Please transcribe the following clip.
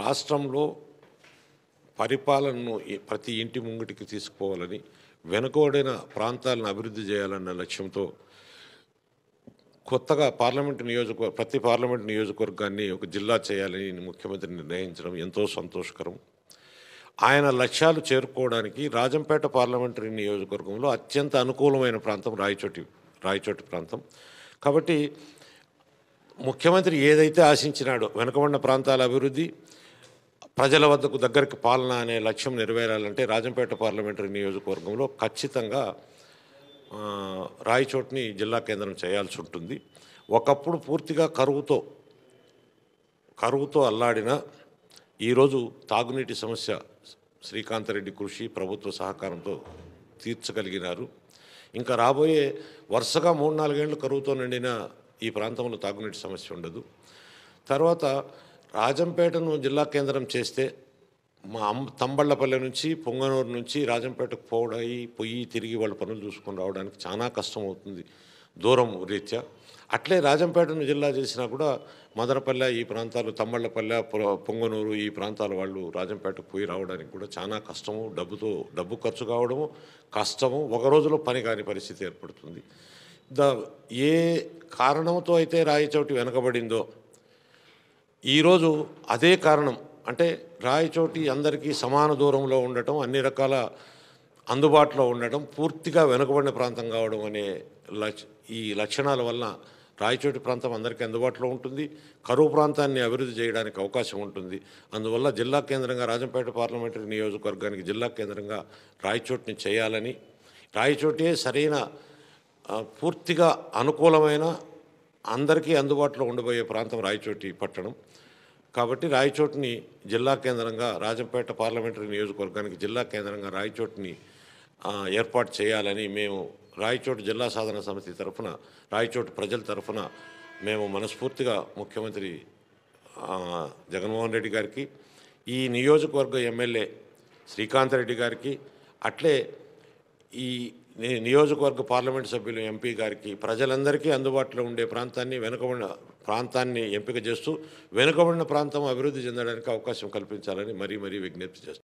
రాష్ట్రంలో పరిపాలనను ప్రతి ఇంటి ముంగిటికి తీసుకుపోవాలని వెనుకోడైన ప్రాంతాలను అభివృద్ధి చేయాలన్న లక్ష్యంతో కొత్తగా పార్లమెంట్ నియోజకవర్గ ప్రతి పార్లమెంట్ నియోజకవర్గాన్ని ఒక జిల్లా చేయాలని ముఖ్యమంత్రి నిర్ణయించడం ఎంతో సంతోషకరం ఆయన లక్ష్యాలు చేరుకోవడానికి రాజంపేట పార్లమెంటరీ నియోజకవర్గంలో అత్యంత అనుకూలమైన ప్రాంతం రాయచోటి రాయచోటి ప్రాంతం కాబట్టి ముఖ్యమంత్రి ఏదైతే ఆశించినాడో వెనుకబడిన ప్రాంతాల అభివృద్ధి ప్రజల వద్దకు దగ్గరికి పాలన అనే లక్ష్యం నెరవేరాలంటే రాజంపేట పార్లమెంటరీ నియోజకవర్గంలో ఖచ్చితంగా రాయచోట్ని జిల్లా కేంద్రం చేయాల్సి ఉంటుంది ఒకప్పుడు పూర్తిగా కరువుతో కరువుతో అల్లాడిన ఈరోజు తాగునీటి సమస్య శ్రీకాంతరెడ్డి కృషి ప్రభుత్వ సహకారంతో తీర్చగలిగినారు ఇంకా రాబోయే వరుసగా మూడు నాలుగేళ్లు కరువుతో నిండిన ఈ ప్రాంతంలో తాగునీటి సమస్య ఉండదు తర్వాత రాజంపేటను జిల్లా కేంద్రం చేస్తే మా అమ్మ తంబళ్ళపల్లె నుంచి పొంగనూరు నుంచి రాజంపేటకు పోవడాయి పొయ్యి తిరిగి వాళ్ళ పనులు చూసుకొని రావడానికి చాలా కష్టం అవుతుంది దూరం రీత్యా అట్లే రాజంపేటను జిల్లా చేసినా కూడా మదనపల్లె ఈ ప్రాంతాలు తమ్మళ్ళపల్లె పొంగనూరు ఈ ప్రాంతాల వాళ్ళు రాజంపేటకు పోయి రావడానికి కూడా చాలా కష్టము డబ్బుతో డబ్బు ఖర్చు కావడము కష్టము ఒక రోజులో పని కాని పరిస్థితి ఏర్పడుతుంది ద ఏ కారణంతో అయితే రాయచోటి వెనకబడిందో ఈరోజు అదే కారణం అంటే రాయచోటి అందరికీ సమాన దూరంలో ఉండటం అన్ని రకాల అందుబాటులో ఉండటం పూర్తిగా వెనుకబడిన ప్రాంతం కావడం అనే ఈ లక్షణాల వలన రాయచోటి ప్రాంతం అందరికీ అందుబాటులో ఉంటుంది కరువు ప్రాంతాన్ని అభివృద్ధి చేయడానికి అవకాశం ఉంటుంది అందువల్ల జిల్లా కేంద్రంగా రాజంపేట పార్లమెంటరీ నియోజకవర్గానికి జిల్లా కేంద్రంగా రాయచోటిని చేయాలని రాయచోటే సరైన పూర్తిగా అనుకూలమైన అందరికీ అందుబాటులో ఉండబోయే ప్రాంతం రాయచోటి పట్టణం కాబట్టి రాయచోటిని జిల్లా కేంద్రంగా రాజంపేట పార్లమెంటరీ నియోజకవర్గానికి జిల్లా కేంద్రంగా రాయచోటిని ఏర్పాటు చేయాలని మేము రాయచోటి జిల్లా సాధన సమితి తరఫున రాయచోటి ప్రజల తరఫున మేము మనస్ఫూర్తిగా ముఖ్యమంత్రి జగన్మోహన్ రెడ్డి గారికి ఈ నియోజకవర్గ ఎమ్మెల్యే శ్రీకాంత్ రెడ్డి గారికి అట్లే ఈ నియోజకవర్గ పార్లమెంట్ సభ్యులు ఎంపీ గారికి ప్రజలందరికీ అందుబాటులో ఉండే ప్రాంతాన్ని వెనుకబడిన ప్రాంతాన్ని ఎంపిక చేస్తూ వెనుకబడిన ప్రాంతం అభివృద్ధి చెందడానికి అవకాశం కల్పించాలని మరీ మరీ విజ్ఞప్తి చేస్తారు